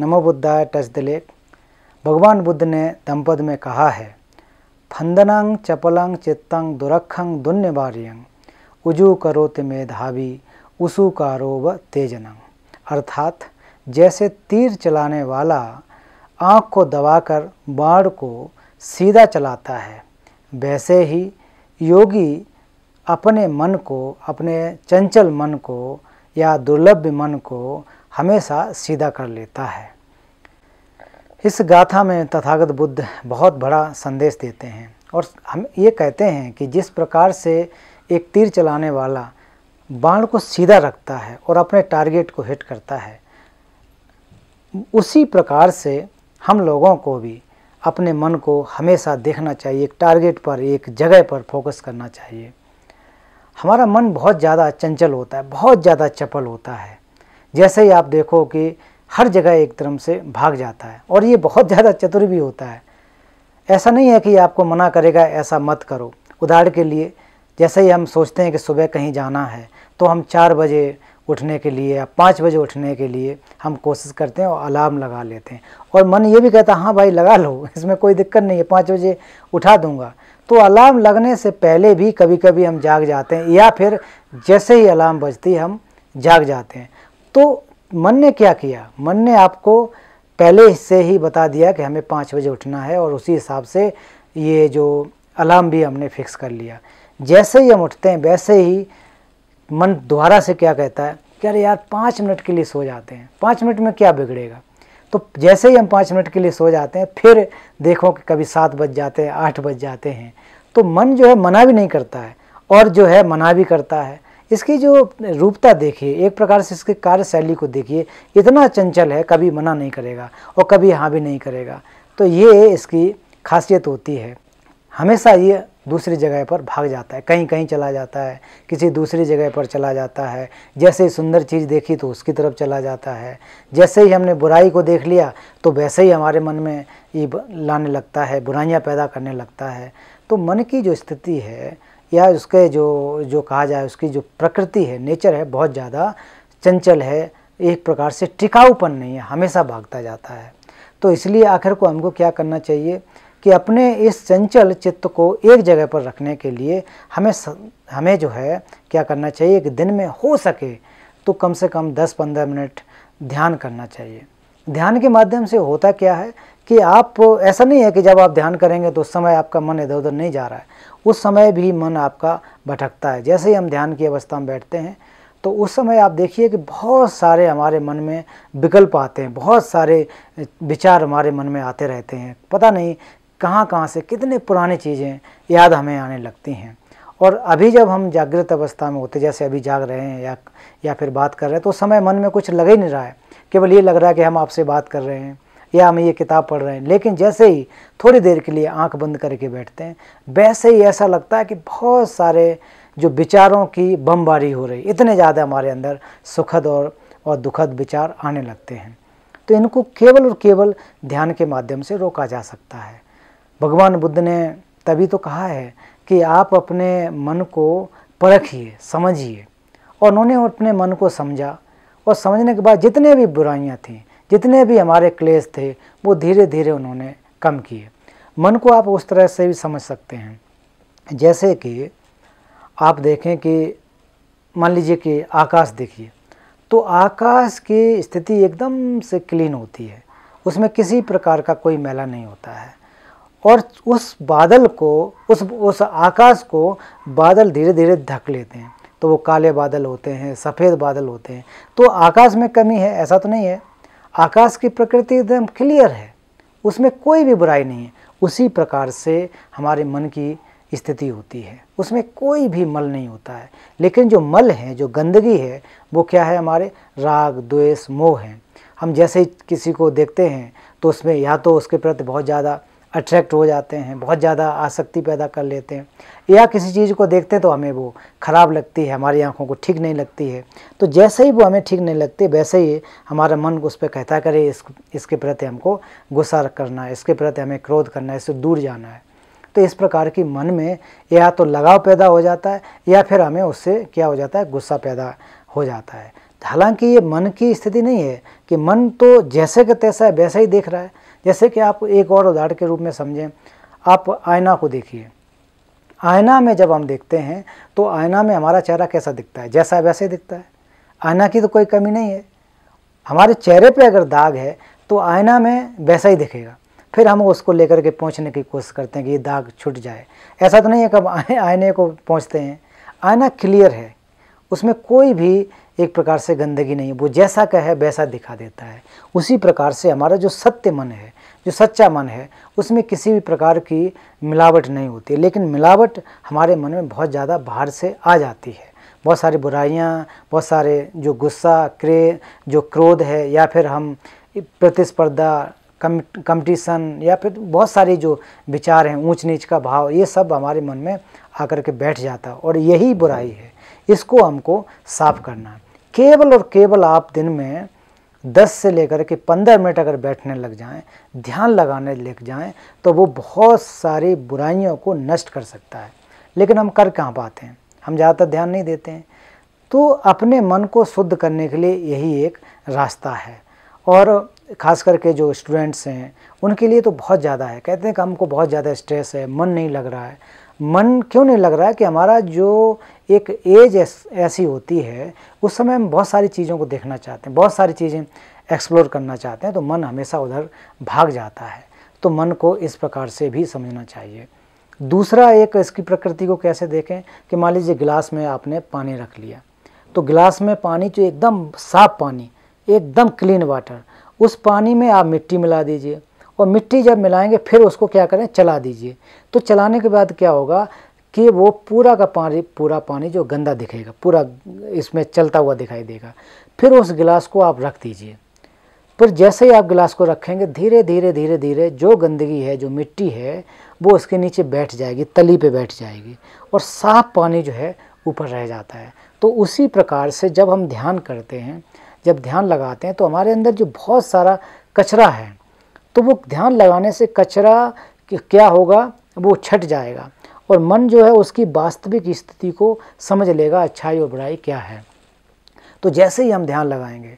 नमो बुद्धाय touch the late भगवान बुद्ध ने दंपद में कहा है फंदनांग चपलंग चित्तंग दुरखंग दुन्यवार्यंग उजू करोत मेधावी उसु कारो व तेजनंग अर्थात जैसे तीर चलाने वाला आँख को दबाकर बाढ़ को सीधा चलाता है वैसे ही योगी अपने मन को अपने चंचल मन को या दुर्लभ मन को हमेशा सीधा कर लेता है इस गाथा में तथागत बुद्ध बहुत बड़ा संदेश देते हैं और हम ये कहते हैं कि जिस प्रकार से एक तीर चलाने वाला बाण को सीधा रखता है और अपने टारगेट को हिट करता है उसी प्रकार से हम लोगों को भी अपने मन को हमेशा देखना चाहिए एक टारगेट पर एक जगह पर फोकस करना चाहिए हमारा मन बहुत ज़्यादा चंचल होता है बहुत ज़्यादा चपल होता है जैसे ही आप देखो कि हर जगह एक तरह से भाग जाता है और ये बहुत ज़्यादा चतुर भी होता है ऐसा नहीं है कि आपको मना करेगा ऐसा मत करो उदाहरण के लिए जैसे ही हम सोचते हैं कि सुबह कहीं जाना है तो हम चार बजे उठने के लिए या पाँच बजे उठने के लिए हम कोशिश करते हैं और अलार्म लगा लेते हैं और मन ये भी कहता है हाँ भाई लगा लो इसमें कोई दिक्कत नहीं है पाँच बजे उठा दूंगा तो अलार्म लगने से पहले भी कभी कभी हम जाग जाते हैं या फिर जैसे ही अलार्म बजती हम जाग जाते हैं तो मन ने क्या किया मन ने आपको पहले से ही बता दिया कि हमें पाँच बजे उठना है और उसी हिसाब से ये जो अलार्म भी हमने फिक्स कर लिया जैसे ही हम उठते हैं वैसे ही मन दोबारा से क्या कहता है कि अरे यार पाँच मिनट के लिए सो जाते हैं पाँच मिनट में क्या बिगड़ेगा तो जैसे ही हम पाँच मिनट के लिए सो जाते हैं फिर देखो कि कभी सात बज जाते हैं आठ बज जाते हैं तो मन जो है मना भी नहीं करता है और जो है मना भी करता है इसकी जो रूपता देखिए एक प्रकार से इसके कार्यशैली को देखिए इतना चंचल है कभी मना नहीं करेगा और कभी हाँ भी नहीं करेगा तो ये इसकी खासियत होती है हमेशा ये दूसरी जगह पर भाग जाता है कहीं कहीं चला जाता है किसी दूसरी जगह पर चला जाता है जैसे ही सुंदर चीज़ देखी तो उसकी तरफ चला जाता है जैसे ही हमने बुराई को देख लिया तो वैसे ही हमारे मन में ये लाने लगता है बुराइयाँ पैदा करने लगता है तो मन की जो स्थिति है या उसके जो जो कहा जाए उसकी जो प्रकृति है नेचर है बहुत ज़्यादा चंचल है एक प्रकार से टिकाऊपन नहीं है हमेशा भागता जाता है तो इसलिए आखिर को हमको क्या करना चाहिए कि अपने इस चंचल चित्त को एक जगह पर रखने के लिए हमें स, हमें जो है क्या करना चाहिए कि दिन में हो सके तो कम से कम 10-15 मिनट ध्यान करना चाहिए ध्यान के माध्यम से होता क्या है कि आप ऐसा नहीं है कि जब आप ध्यान करेंगे तो उस समय आपका मन इधर उधर नहीं जा रहा है उस समय भी मन आपका भटकता है जैसे ही हम ध्यान की अवस्था में बैठते हैं तो उस समय आप देखिए कि बहुत सारे हमारे मन में विकल्प आते हैं बहुत सारे विचार हमारे मन में आते रहते हैं पता नहीं कहाँ कहाँ से कितने पुराने चीज़ें याद हमें आने लगती हैं और अभी जब हम जागृत अवस्था में होते जैसे अभी जाग रहे हैं या या फिर बात कर रहे हैं तो उस समय मन में कुछ लग ही नहीं रहा है केवल ये लग रहा है कि हम आपसे बात कर रहे हैं या हम ये किताब पढ़ रहे हैं लेकिन जैसे ही थोड़ी देर के लिए आंख बंद करके बैठते हैं वैसे ही ऐसा लगता है कि बहुत सारे जो विचारों की बमबारी हो रही इतने ज़्यादा हमारे अंदर सुखद और और दुखद विचार आने लगते हैं तो इनको केवल और केवल ध्यान के माध्यम से रोका जा सकता है भगवान बुद्ध ने तभी तो कहा है कि आप अपने मन को परखिए समझिए और उन्होंने अपने मन को समझा और समझने के बाद जितने भी बुराइयाँ थीं जितने भी हमारे क्लेश थे वो धीरे धीरे उन्होंने कम किए मन को आप उस तरह से भी समझ सकते हैं जैसे कि आप देखें कि मान लीजिए कि आकाश देखिए तो आकाश की स्थिति एकदम से क्लीन होती है उसमें किसी प्रकार का कोई मैला नहीं होता है और उस बादल को उस उस आकाश को बादल धीरे धीरे ढक लेते हैं तो वो काले बादल होते हैं सफ़ेद बादल होते हैं तो आकाश में कमी है ऐसा तो नहीं है आकाश की प्रकृति एकदम क्लियर है उसमें कोई भी बुराई नहीं है उसी प्रकार से हमारे मन की स्थिति होती है उसमें कोई भी मल नहीं होता है लेकिन जो मल है जो गंदगी है वो क्या है हमारे राग द्वेष मोह हैं हम जैसे ही किसी को देखते हैं तो उसमें या तो उसके प्रति बहुत ज़्यादा अट्रैक्ट हो जाते हैं बहुत ज़्यादा आसक्ति पैदा कर लेते हैं या किसी चीज़ को देखते हैं तो हमें वो ख़राब लगती है हमारी आँखों को ठीक नहीं लगती है तो जैसे ही वो हमें ठीक नहीं लगती वैसे ही हमारा मन उस पर कहता करे इस इसके प्रति हमको गुस्सा करना है इसके प्रति हमें क्रोध करना है इससे दूर जाना है तो इस प्रकार की मन में या तो लगाव पैदा हो जाता है या फिर हमें उससे क्या हो जाता है गुस्सा पैदा हो जाता है हालांकि ये मन की स्थिति नहीं है कि मन तो जैसे का तैसा है वैसा ही देख रहा है जैसे कि आप एक और उदाहरण के रूप में समझें आप आयना को देखिए आयना में जब हम देखते हैं तो आयना में हमारा चेहरा कैसा दिखता है जैसा वैसे दिखता है आयना की तो कोई कमी नहीं है हमारे चेहरे पे अगर दाग है तो आयना में वैसा ही दिखेगा फिर हम उसको लेकर के पहुँचने की कोशिश करते हैं कि ये दाग छूट जाए ऐसा तो नहीं है कि हम आयने को पहुँचते हैं आयना क्लियर है उसमें कोई भी एक प्रकार से गंदगी नहीं है वो जैसा कहे वैसा दिखा देता है उसी प्रकार से हमारा जो सत्य मन है जो सच्चा मन है उसमें किसी भी प्रकार की मिलावट नहीं होती लेकिन मिलावट हमारे मन में बहुत ज़्यादा बाहर से आ जाती है बहुत सारी बुराइयाँ बहुत सारे जो गुस्सा क्रे जो क्रोध है या फिर हम प्रतिस्पर्धा कम या फिर बहुत सारे जो विचार हैं ऊंच नीच का भाव ये सब हमारे मन में आकर के बैठ जाता है और यही बुराई है इसको हमको साफ करना है केवल और केवल आप दिन में 10 से लेकर के 15 मिनट अगर बैठने लग जाएं, ध्यान लगाने लग जाएं, तो वो बहुत सारी बुराइयों को नष्ट कर सकता है लेकिन हम कर कहाँ पाते हैं हम ज़्यादातर ध्यान नहीं देते हैं तो अपने मन को शुद्ध करने के लिए यही एक रास्ता है और खास करके जो स्टूडेंट्स हैं उनके लिए तो बहुत ज़्यादा है कहते हैं कि हमको बहुत ज़्यादा स्ट्रेस है मन नहीं लग रहा है मन क्यों नहीं लग रहा है कि हमारा जो एक एज ऐसी होती है उस समय हम बहुत सारी चीज़ों को देखना चाहते हैं बहुत सारी चीज़ें एक्सप्लोर करना चाहते हैं तो मन हमेशा उधर भाग जाता है तो मन को इस प्रकार से भी समझना चाहिए दूसरा एक इसकी प्रकृति को कैसे देखें कि मान लीजिए गिलास में आपने पानी रख लिया तो गिलास में पानी जो एकदम साफ पानी एकदम क्लीन वाटर उस पानी में आप मिट्टी मिला दीजिए और मिट्टी जब मिलाएंगे फिर उसको क्या करें चला दीजिए तो चलाने के बाद क्या होगा कि वो पूरा का पानी पूरा पानी जो गंदा दिखेगा पूरा इसमें चलता हुआ दिखाई देगा फिर उस गिलास को आप रख दीजिए फिर जैसे ही आप गिलास को रखेंगे धीरे धीरे धीरे धीरे जो गंदगी है जो मिट्टी है वो उसके नीचे बैठ जाएगी तली पे बैठ जाएगी और साफ पानी जो है ऊपर रह जाता है तो उसी प्रकार से जब हम ध्यान करते हैं जब ध्यान लगाते हैं तो हमारे अंदर जो बहुत सारा कचरा है तो वो ध्यान लगाने से कचरा क्या होगा वो छट जाएगा और मन जो है उसकी वास्तविक स्थिति को समझ लेगा अच्छाई और बुराई क्या है तो जैसे ही हम ध्यान लगाएंगे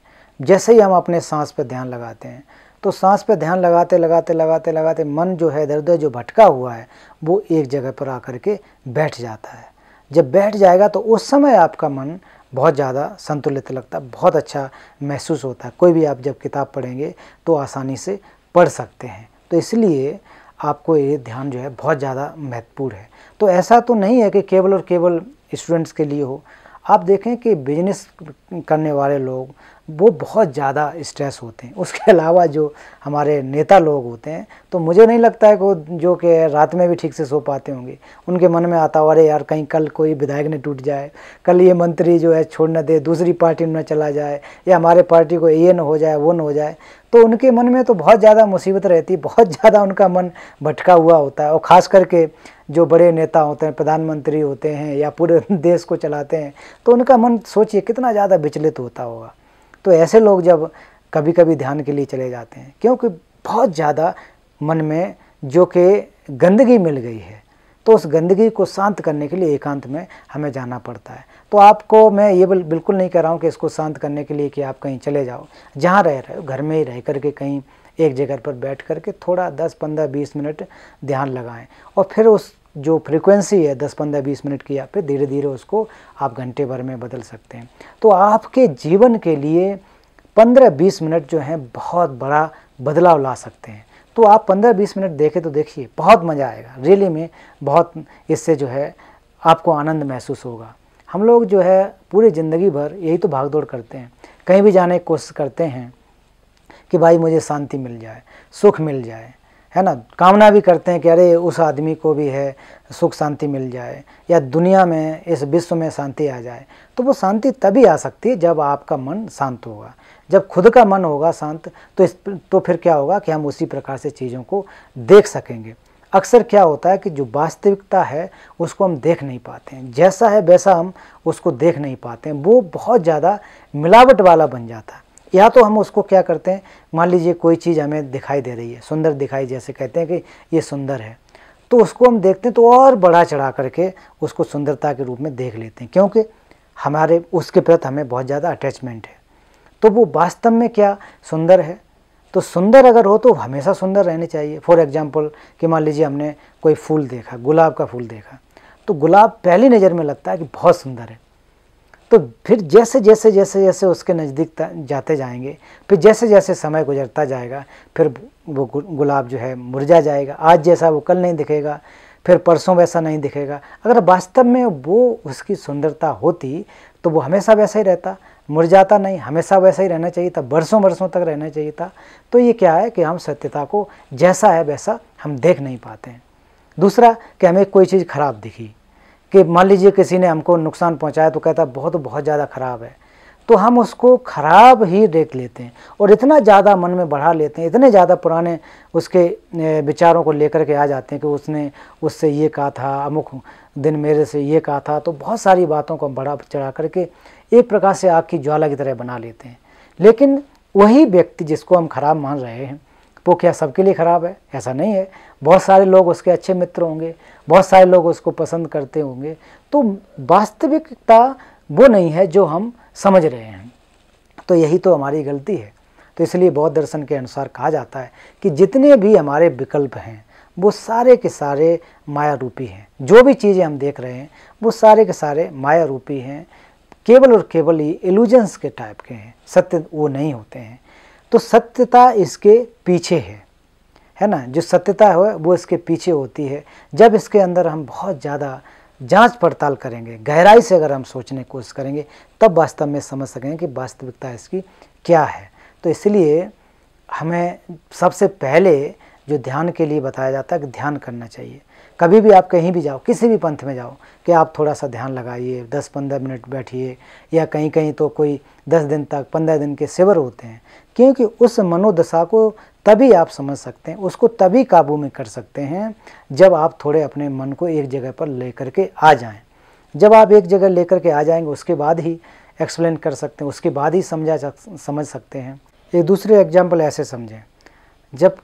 जैसे ही हम अपने सांस पर ध्यान लगाते हैं तो सांस पर ध्यान लगाते लगाते लगाते लगाते मन जो है इधर उधर जो भटका हुआ है वो एक जगह पर आकर के बैठ जाता है जब बैठ जाएगा तो उस समय आपका मन बहुत ज़्यादा संतुलित लगता है बहुत अच्छा महसूस होता है कोई भी आप जब किताब पढ़ेंगे तो आसानी से पढ़ सकते हैं तो इसलिए आपको ये ध्यान जो है बहुत ज़्यादा महत्वपूर्ण है तो ऐसा तो नहीं है कि केवल और केवल स्टूडेंट्स के लिए हो आप देखें कि बिजनेस करने वाले लोग वो बहुत ज़्यादा स्ट्रेस होते हैं उसके अलावा जो हमारे नेता लोग होते हैं तो मुझे नहीं लगता है कि वो जो कि रात में भी ठीक से सो पाते होंगे उनके मन में आता हुआ अरे यार कहीं कल कोई विधायक ने टूट जाए कल ये मंत्री जो है छोड़ न दे दूसरी पार्टी में न चला जाए या हमारे पार्टी को ये न हो जाए वो न हो जाए तो उनके मन में तो बहुत ज़्यादा मुसीबत रहती है बहुत ज़्यादा उनका मन भटका हुआ होता है और ख़ास करके जो बड़े नेता होते हैं प्रधानमंत्री होते हैं या पूरे देश को चलाते हैं तो उनका मन सोचिए कितना ज़्यादा विचलित होता होगा तो ऐसे लोग जब कभी कभी ध्यान के लिए चले जाते हैं क्योंकि बहुत ज़्यादा मन में जो कि गंदगी मिल गई है तो उस गंदगी को शांत करने के लिए एकांत में हमें जाना पड़ता है तो आपको मैं ये बिल्कुल नहीं कह रहा हूँ कि इसको शांत करने के लिए कि आप कहीं चले जाओ जहाँ रह रहे हो घर में ही रह करके कहीं एक जगह पर बैठ करके थोड़ा 10 15 20 मिनट ध्यान लगाएं और फिर उस जो फ्रीक्वेंसी है 10 15 20 मिनट की आप धीरे धीरे उसको आप घंटे भर में बदल सकते हैं तो आपके जीवन के लिए 15 20 मिनट जो हैं बहुत बड़ा बदलाव ला सकते हैं तो आप 15-20 मिनट देखें तो देखिए बहुत मज़ा आएगा रियली में बहुत इससे जो है आपको आनंद महसूस होगा हम लोग जो है पूरी ज़िंदगी भर यही तो भाग दौड़ करते हैं कहीं भी जाने की कोशिश करते हैं कि भाई मुझे शांति मिल जाए सुख मिल जाए है ना कामना भी करते हैं कि अरे उस आदमी को भी है सुख शांति मिल जाए या दुनिया में इस विश्व में शांति आ जाए तो वो शांति तभी आ सकती है जब आपका मन शांत होगा जब खुद का मन होगा शांत तो इस तो फिर क्या होगा कि हम उसी प्रकार से चीज़ों को देख सकेंगे अक्सर क्या होता है कि जो वास्तविकता है उसको हम देख नहीं पाते हैं जैसा है वैसा हम उसको देख नहीं पाते हैं वो बहुत ज़्यादा मिलावट वाला बन जाता है या तो हम उसको क्या करते हैं मान लीजिए कोई चीज़ हमें दिखाई दे रही है सुंदर दिखाई जैसे कहते हैं कि ये सुंदर है तो उसको हम देखते हैं तो और बढ़ा चढ़ा करके उसको सुंदरता के रूप में देख लेते हैं क्योंकि हमारे उसके प्रति हमें बहुत ज़्यादा अटैचमेंट है तो वो वास्तव में क्या सुंदर है तो सुंदर अगर हो तो हमेशा सुंदर रहने चाहिए फॉर एग्जाम्पल कि मान लीजिए हमने कोई फूल देखा गुलाब का फूल देखा तो गुलाब पहली नज़र में लगता है कि बहुत सुंदर है तो फिर जैसे जैसे जैसे जैसे उसके नज़दीक जाते जाएंगे फिर जैसे जैसे समय गुजरता जाएगा फिर वो गुलाब जो है मुरझा जाएगा आज जैसा वो कल नहीं दिखेगा फिर परसों वैसा नहीं दिखेगा अगर वास्तव में वो उसकी सुंदरता होती तो वो हमेशा वैसा ही रहता मुरझाता नहीं हमेशा वैसा ही रहना चाहिए था बरसों बरसों तक रहना चाहिए था तो ये क्या है कि हम सत्यता को जैसा है वैसा हम देख नहीं पाते हैं दूसरा कि हमें कोई चीज़ खराब दिखी कि मान लीजिए किसी ने हमको नुकसान पहुंचाया तो कहता बहुत बहुत ज़्यादा खराब है तो हम उसको खराब ही देख लेते हैं और इतना ज़्यादा मन में बढ़ा लेते हैं इतने ज़्यादा पुराने उसके विचारों को लेकर के आ जाते हैं कि उसने उससे ये कहा था अमुख दिन मेरे से ये कहा था तो बहुत सारी बातों को हम बढ़ा चढ़ा करके एक प्रकार से आग की ज्वाला की तरह बना लेते हैं लेकिन वही व्यक्ति जिसको हम खराब मान रहे हैं वो क्या सबके लिए ख़राब है ऐसा नहीं है बहुत सारे लोग उसके अच्छे मित्र होंगे बहुत सारे लोग उसको पसंद करते होंगे तो वास्तविकता वो नहीं है जो हम समझ रहे हैं तो यही तो हमारी गलती है तो इसलिए बौद्ध दर्शन के अनुसार कहा जाता है कि जितने भी हमारे विकल्प हैं वो सारे के सारे माया रूपी हैं जो भी चीज़ें हम देख रहे हैं वो सारे के सारे माया रूपी हैं केवल और केवल ये एलुजन्स के टाइप के हैं सत्य वो नहीं होते हैं तो सत्यता इसके पीछे है है ना जो सत्यता है वो इसके पीछे होती है जब इसके अंदर हम बहुत ज़्यादा जांच पड़ताल करेंगे गहराई से अगर हम सोचने की कोशिश करेंगे तब वास्तव में समझ सकेंगे कि वास्तविकता इसकी क्या है तो इसलिए हमें सबसे पहले जो ध्यान के लिए बताया जाता है कि ध्यान करना चाहिए कभी भी आप कहीं भी जाओ किसी भी पंथ में जाओ कि आप थोड़ा सा ध्यान लगाइए दस पंद्रह मिनट बैठिए या कहीं कहीं तो कोई दस दिन तक पंद्रह दिन के सिवर होते हैं क्योंकि उस मनोदशा को तभी आप समझ सकते हैं उसको तभी काबू में कर सकते हैं जब आप थोड़े अपने मन को एक जगह पर ले करके आ जाएं जब आप एक जगह ले करके आ जाएंगे उसके बाद ही एक्सप्लेन कर सकते हैं उसके बाद ही समझा समझ सकते हैं एक दूसरे एग्जाम्पल ऐसे समझें जब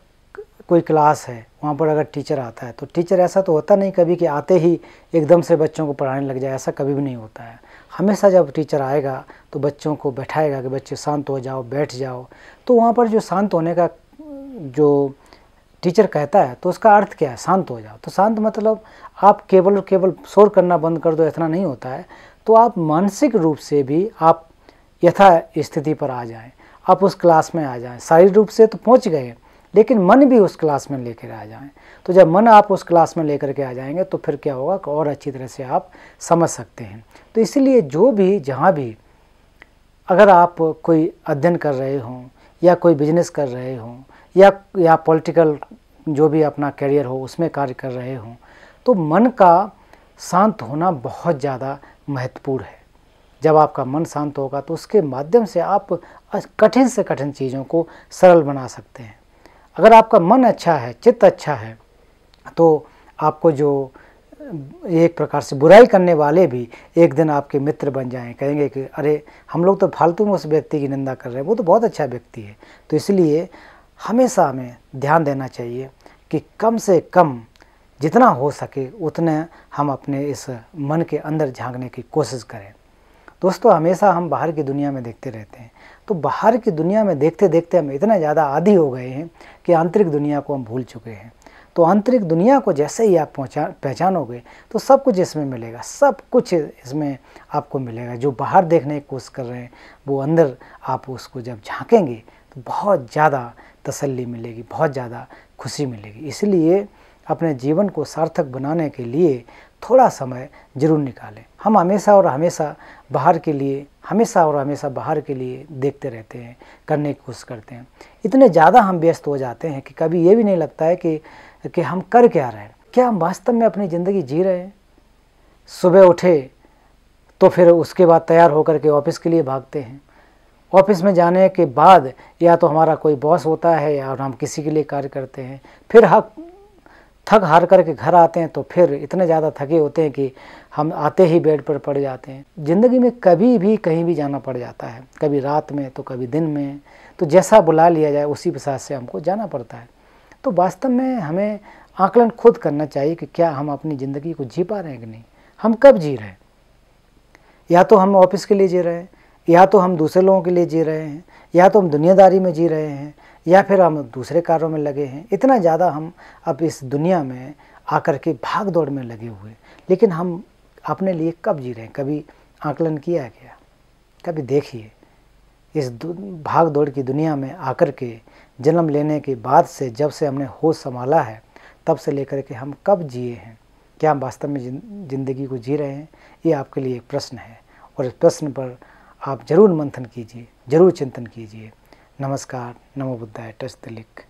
कोई क्लास है वहाँ पर अगर टीचर आता है तो टीचर ऐसा तो होता नहीं कभी कि आते ही एकदम से बच्चों को पढ़ाने लग जाए ऐसा कभी भी नहीं होता है हमेशा जब टीचर आएगा तो बच्चों को बैठाएगा कि बच्चे शांत हो जाओ बैठ जाओ तो वहाँ पर जो शांत होने का जो टीचर कहता है तो उसका अर्थ क्या है शांत हो जाओ तो शांत मतलब आप केवल और केवल शोर करना बंद कर दो इतना नहीं होता है तो आप मानसिक रूप से भी आप यथा स्थिति पर आ जाएं आप उस क्लास में आ जाएं शारीरिक रूप से तो पहुंच गए लेकिन मन भी उस क्लास में लेकर आ जाएं तो जब मन आप उस क्लास में लेकर के आ जाएंगे तो फिर क्या होगा कि और अच्छी तरह से आप समझ सकते हैं तो इसलिए जो भी जहाँ भी अगर आप कोई अध्ययन कर रहे हों या कोई बिजनेस कर रहे हों या या पॉलिटिकल जो भी अपना करियर हो उसमें कार्य कर रहे हों तो मन का शांत होना बहुत ज़्यादा महत्वपूर्ण है जब आपका मन शांत होगा तो उसके माध्यम से आप कठिन से कठिन चीज़ों को सरल बना सकते हैं अगर आपका मन अच्छा है चित्त अच्छा है तो आपको जो एक प्रकार से बुराई करने वाले भी एक दिन आपके मित्र बन जाएं कहेंगे कि अरे हम लोग तो फालतू में उस व्यक्ति की निंदा कर रहे हैं वो तो बहुत अच्छा व्यक्ति है तो इसलिए हमेशा हमें ध्यान देना चाहिए कि कम से कम जितना हो सके उतने हम अपने इस मन के अंदर झांकने की कोशिश करें दोस्तों हमेशा हम बाहर की दुनिया में देखते रहते हैं तो बाहर की दुनिया में देखते देखते हम इतना ज़्यादा आदि हो गए हैं कि आंतरिक दुनिया को हम भूल चुके हैं तो आंतरिक दुनिया को जैसे ही आप पहुँचा पहचानोगे तो सब कुछ इसमें मिलेगा सब कुछ इसमें आपको मिलेगा जो बाहर देखने की कोशिश कर रहे हैं वो अंदर आप उसको जब झांकेंगे तो बहुत ज़्यादा तसल्ली मिलेगी बहुत ज़्यादा खुशी मिलेगी इसलिए अपने जीवन को सार्थक बनाने के लिए थोड़ा समय जरूर निकालें हम हमेशा और हमेशा बाहर के लिए हमेशा और हमेशा बाहर के लिए देखते रहते हैं करने की कोशिश करते हैं इतने ज़्यादा हम व्यस्त हो जाते हैं कि कभी ये भी नहीं लगता है कि कि हम कर क्या रहे हैं क्या हम वास्तव में अपनी ज़िंदगी जी रहे हैं सुबह उठे तो फिर उसके बाद तैयार होकर के ऑफिस के लिए भागते हैं ऑफिस में जाने के बाद या तो हमारा कोई बॉस होता है या हम किसी के लिए कार्य करते हैं फिर हक हाँ थक हार करके घर आते हैं तो फिर इतने ज़्यादा थके होते हैं कि हम आते ही बेड पर पड़ जाते हैं ज़िंदगी में कभी भी कहीं भी जाना पड़ जाता है कभी रात में तो कभी दिन में तो जैसा बुला लिया जाए उसी हिसाब से हमको जाना पड़ता है तो वास्तव में हमें आकलन खुद करना चाहिए कि क्या हम अपनी ज़िंदगी को जी पा रहे हैं कि नहीं हम कब जी रहे हैं या तो हम ऑफिस के लिए जी रहे हैं या तो हम दूसरे लोगों के लिए जी रहे हैं या तो हम दुनियादारी में जी रहे हैं या फिर हम दूसरे कार्यों में लगे हैं इतना ज़्यादा हम अब इस दुनिया में आकर के भाग दौड़ में लगे हुए लेकिन हम अपने लिए कब जी रहे हैं कभी आकलन किया गया कभी देखिए इस भाग दौड़ की दुनिया में आकर के जन्म लेने के बाद से जब से हमने होश संभाला है तब से लेकर के हम कब जिए हैं क्या हम वास्तव में ज़िंदगी को जी रहे हैं ये आपके लिए एक प्रश्न है और इस प्रश्न पर आप ज़रूर मंथन कीजिए ज़रूर चिंतन कीजिए नमस्कार नमो बुद्धाय टच द लिख